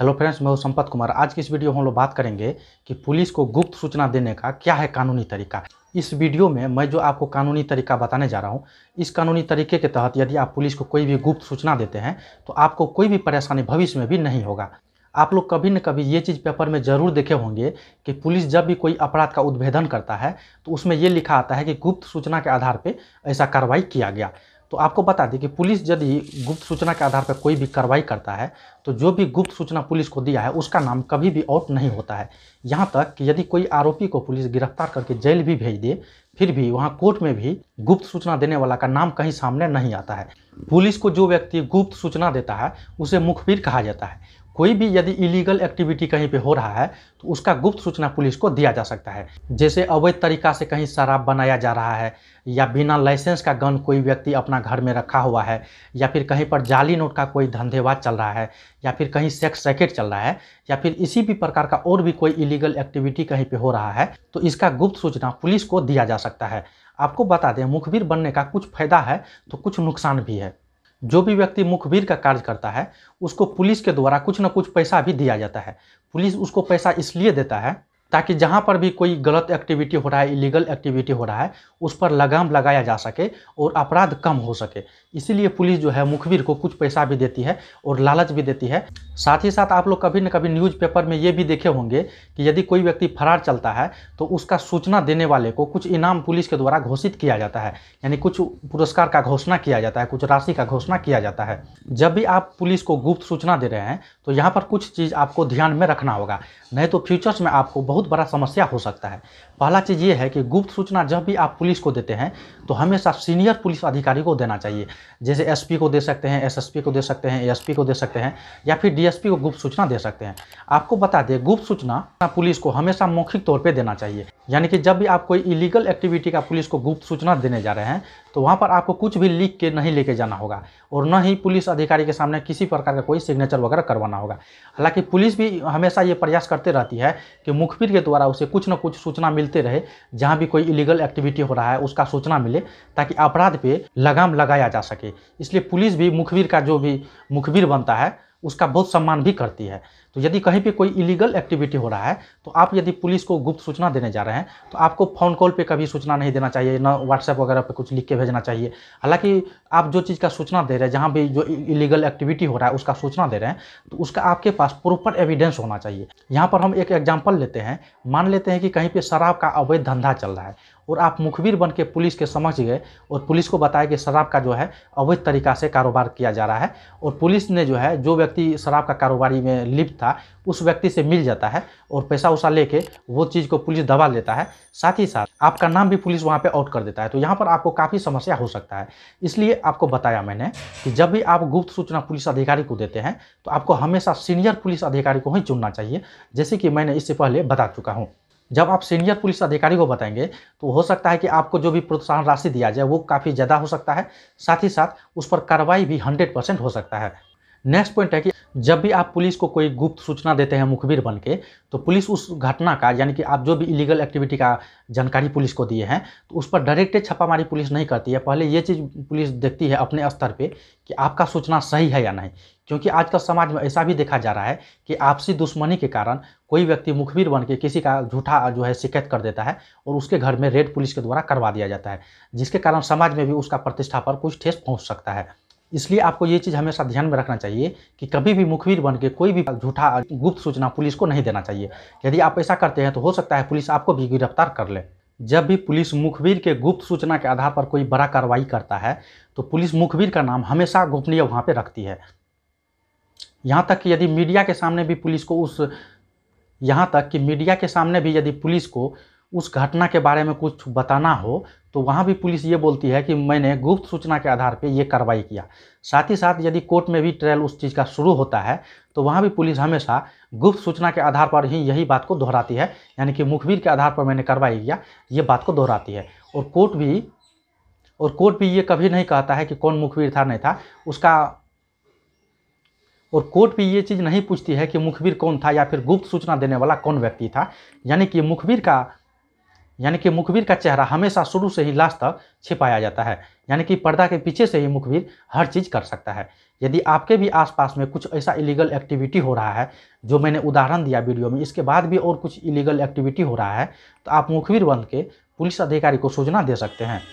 hello friends मैं हूं संपत कुमार आज की इस वीडियो में हम लोग बात करेंगे कि पुलिस को गुप्त सूचना देने का क्या है कानूनी तरीका इस वीडियो में मैं जो आपको कानूनी तरीका बताने जा रहा हूं इस कानूनी तरीके के तहत यदि आप पुलिस को कोई भी गुप्त सूचना देते हैं तो आपको कोई भी परेशानी भविष्य में भी नहीं होगा आप लोग कभी न कभी ये चीज़ पेपर में ज़रूर देखे होंगे कि पुलिस जब भी कोई अपराध का उद्भेदन करता है तो उसमें ये लिखा आता है कि गुप्त सूचना के आधार पर ऐसा कार्रवाई किया गया तो आपको बता दें कि पुलिस यदि गुप्त सूचना के आधार पर कोई भी कार्रवाई करता है तो जो भी गुप्त सूचना पुलिस को दिया है उसका नाम कभी भी आउट नहीं होता है यहाँ तक कि यदि कोई आरोपी को पुलिस गिरफ्तार करके जेल भी भेज दे फिर भी वहाँ कोर्ट में भी गुप्त सूचना देने वाला का नाम कहीं सामने नहीं आता है पुलिस को जो व्यक्ति गुप्त सूचना देता है उसे मुखबिर कहा जाता है कोई भी यदि इलीगल एक्टिविटी कहीं पे हो रहा है तो उसका गुप्त सूचना पुलिस को दिया जा सकता है जैसे अवैध तरीका से कहीं शराब बनाया जा रहा है या बिना लाइसेंस का गन कोई व्यक्ति अपना घर में रखा हुआ है या फिर कहीं पर जाली नोट का कोई धंधेवाद चल रहा है या फिर कहीं सेक्स रैकेट चल रहा है या फिर इसी भी प्रकार का और भी कोई इलीगल एक्टिविटी कहीं पर हो रहा है तो इसका गुप्त सूचना पुलिस को दिया जा सकता है आपको बता दें मुखबिर बनने का कुछ फायदा है तो कुछ नुकसान भी है जो भी व्यक्ति मुखबिर का कार्य करता है उसको पुलिस के द्वारा कुछ ना कुछ पैसा भी दिया जाता है पुलिस उसको पैसा इसलिए देता है ताकि जहाँ पर भी कोई गलत एक्टिविटी हो रहा है इलीगल एक्टिविटी हो रहा है उस पर लगाम लगाया जा सके और अपराध कम हो सके इसीलिए पुलिस जो है मुखबिर को कुछ पैसा भी देती है और लालच भी देती है साथ ही साथ आप लोग कभी न कभी न्यूज़पेपर में ये भी देखे होंगे कि यदि कोई व्यक्ति फरार चलता है तो उसका सूचना देने वाले को कुछ इनाम पुलिस के द्वारा घोषित किया जाता है यानी कुछ पुरस्कार का घोषणा किया जाता है कुछ राशि का घोषणा किया जाता है जब भी आप पुलिस को गुप्त सूचना दे रहे हैं तो यहाँ पर कुछ चीज़ आपको ध्यान में रखना होगा नहीं तो फ्यूचर्स में आपको बहुत बहुत बड़ा समस्या हो सकता है पहला चीज़ ये है कि गुप्त सूचना जब भी आप पुलिस को देते हैं तो हमेशा सीनियर पुलिस अधिकारी को देना चाहिए जैसे एसपी को दे सकते हैं एसएसपी को दे सकते हैं एएसपी को दे सकते हैं या फिर डीएसपी को गुप्त सूचना दे सकते हैं आपको बता दें गुप्त सूचना पुलिस को हमेशा मौखिक तौर पर देना चाहिए यानी कि जब भी आप कोई इलीगल एक्टिविटी का पुलिस को गुप्त सूचना देने जा रहे हैं तो वहाँ पर आपको कुछ भी लिख के नहीं लेके जाना होगा और न ही पुलिस अधिकारी के सामने किसी प्रकार का कोई सिग्नेचर वगैरह करवाना होगा हालांकि पुलिस भी हमेशा ये प्रयास करते रहती है कि मुखबिर के द्वारा उसे कुछ न कुछ सूचना मिलते रहे जहाँ भी कोई इलीगल एक्टिविटी हो रहा है उसका सूचना मिले मिले ताकि अपराध पे लगाम लगाया जा सके इसलिए पुलिस भी मुखबिर का जो भी मुखबिर बनता है उसका बहुत सम्मान भी करती है तो यदि कहीं पे कोई इलीगल एक्टिविटी हो रहा है तो आप यदि पुलिस को गुप्त सूचना देने जा रहे हैं तो आपको फ़ोन कॉल पे कभी सूचना नहीं देना चाहिए ना व्हाट्सएप वगैरह पे कुछ लिख के भेजना चाहिए हालांकि आप जो चीज़ का सूचना दे रहे हैं जहाँ भी जो इलीगल एक्टिविटी हो रहा है उसका सूचना दे रहे हैं तो उसका आपके पास प्रॉपर एविडेंस होना चाहिए यहाँ पर हम एक एग्जाम्पल लेते हैं मान लेते हैं कि कहीं पर शराब का अवैध धंधा चल रहा है और आप मुखबिर बन के पुलिस के समझ गए और पुलिस को बताया कि शराब का जो है अवैध तरीका से कारोबार किया जा रहा है और पुलिस ने जो है जो व्यक्ति शराब का कारोबारी में लिप्त था उस व्यक्ति से मिल जाता है और पैसा उसा लेके वो चीज़ को पुलिस दबा लेता है साथ ही साथ आपका नाम भी पुलिस वहाँ पर आउट कर देता है तो यहाँ पर आपको काफ़ी समस्या हो सकता है इसलिए आपको बताया मैंने कि जब भी आप गुप्त सूचना पुलिस अधिकारी को देते हैं तो आपको हमेशा सीनियर पुलिस अधिकारी को ही चुनना चाहिए जैसे कि मैंने इससे पहले बता चुका हूँ जब आप सीनियर पुलिस अधिकारी को बताएंगे तो हो सकता है कि आपको जो भी प्रोत्साहन राशि दिया जाए वो काफ़ी ज़्यादा हो सकता है साथ ही साथ उस पर कार्रवाई भी हंड्रेड परसेंट हो सकता है नेक्स्ट पॉइंट है कि जब भी आप पुलिस को कोई गुप्त सूचना देते हैं मुखबिर बन के तो पुलिस उस घटना का यानी कि आप जो भी इलीगल एक्टिविटी का जानकारी पुलिस को दिए हैं तो उस पर डायरेक्ट छापामारी पुलिस नहीं करती है पहले ये चीज़ पुलिस देखती है अपने स्तर पे कि आपका सूचना सही है या नहीं क्योंकि आजकल समाज में ऐसा भी देखा जा रहा है कि आपसी दुश्मनी के कारण कोई व्यक्ति मुखबिर बन के किसी का झूठा जो है शिकायत कर देता है और उसके घर में रेड पुलिस के द्वारा करवा दिया जाता है जिसके कारण समाज में भी उसका प्रतिष्ठा पर कुछ ठेस पहुँच सकता है इसलिए आपको ये चीज़ हमेशा ध्यान में रखना चाहिए कि कभी भी मुखबिर बन के कोई भी झूठा गुप्त सूचना पुलिस को नहीं देना चाहिए यदि आप ऐसा करते हैं तो हो सकता है पुलिस आपको भी गिरफ्तार कर ले जब भी पुलिस मुखबिर के गुप्त सूचना के आधार पर कोई बड़ा कार्रवाई करता है तो पुलिस मुखबिर का नाम हमेशा गोपनीय वहाँ पर रखती है यहाँ तक कि यदि मीडिया के सामने भी पुलिस को उस यहाँ तक कि मीडिया के सामने भी यदि पुलिस को उस घटना के बारे में कुछ बताना हो तो वहाँ भी पुलिस ये बोलती है कि मैंने गुप्त सूचना के आधार पे ये कार्रवाई किया साथ ही साथ यदि कोर्ट में भी ट्रायल उस चीज़ का शुरू होता है तो वहाँ भी पुलिस हमेशा गुप्त सूचना के आधार पर ही यही बात को दोहराती है यानी कि मुखबिर के आधार पर मैंने कार्रवाई किया ये बात को दोहराती है और कोर्ट भी और कोर्ट भी ये कभी नहीं कहता है कि कौन मुखबिर था नहीं था उसका और कोर्ट भी ये चीज़ नहीं पूछती है कि मुखबिर कौन था या फिर गुप्त सूचना देने वाला कौन व्यक्ति था यानी कि मुखबिर का यानी कि मुखबिर का चेहरा हमेशा शुरू से ही लास्ट तक छिपाया जाता है यानी कि पर्दा के पीछे से ही मुखबिर हर चीज़ कर सकता है यदि आपके भी आसपास में कुछ ऐसा इलीगल एक्टिविटी हो रहा है जो मैंने उदाहरण दिया वीडियो में इसके बाद भी और कुछ इलीगल एक्टिविटी हो रहा है तो आप मुखबिर बन के पुलिस अधिकारी को सूचना दे सकते हैं